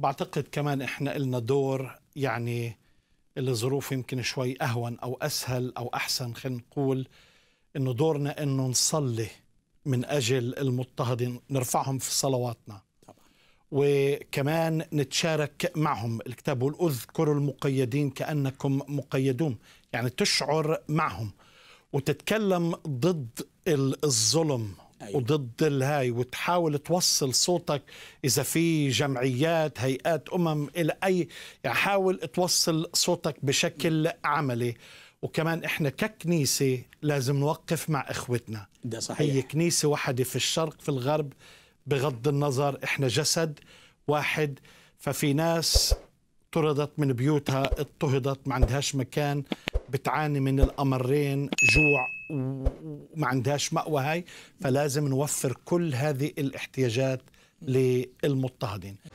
بعتقد كمان احنا لنا دور يعني الظروف يمكن شوي اهون او اسهل او احسن خلينا نقول انه دورنا انه نصلي من اجل المضطهدين نرفعهم في صلواتنا وكمان نتشارك معهم الكتاب بيقول اذكروا المقيدين كانكم مقيدون يعني تشعر معهم وتتكلم ضد الظلم أيوة. وضد الهاي وتحاول توصل صوتك اذا في جمعيات هيئات امم الى اي يعني حاول توصل صوتك بشكل عملي وكمان احنا ككنيسه لازم نوقف مع اخوتنا ده صحيح هي كنيسه واحده في الشرق في الغرب بغض النظر احنا جسد واحد ففي ناس طردت من بيوتها اضطهدت ما عندهاش مكان بتعاني من الأمرين جوع وما عندهاش مأوى هاي فلازم نوفر كل هذه الاحتياجات للمضطهدين